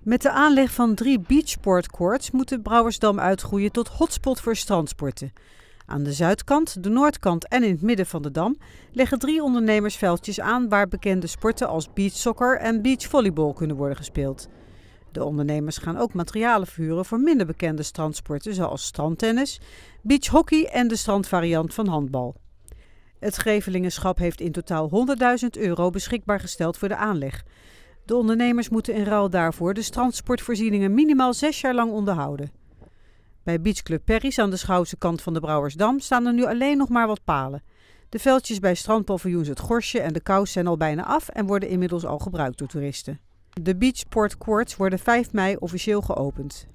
Met de aanleg van drie beachsportcourts moet de Brouwersdam uitgroeien tot hotspot voor strandsporten. Aan de zuidkant, de noordkant en in het midden van de dam leggen drie ondernemersveldjes aan waar bekende sporten als beachsoccer en beachvolleybal kunnen worden gespeeld. De ondernemers gaan ook materialen verhuren voor minder bekende strandsporten zoals strandtennis, beachhockey en de strandvariant van handbal. Het Grevelingenschap heeft in totaal 100.000 euro beschikbaar gesteld voor de aanleg. De ondernemers moeten in ruil daarvoor de strandsportvoorzieningen minimaal zes jaar lang onderhouden. Bij Beachclub Perry's aan de Schouwse kant van de Brouwersdam staan er nu alleen nog maar wat palen. De veldjes bij strandpaviljoens Het Gorsje en de Kous zijn al bijna af en worden inmiddels al gebruikt door toeristen. De Beachport Courts worden 5 mei officieel geopend.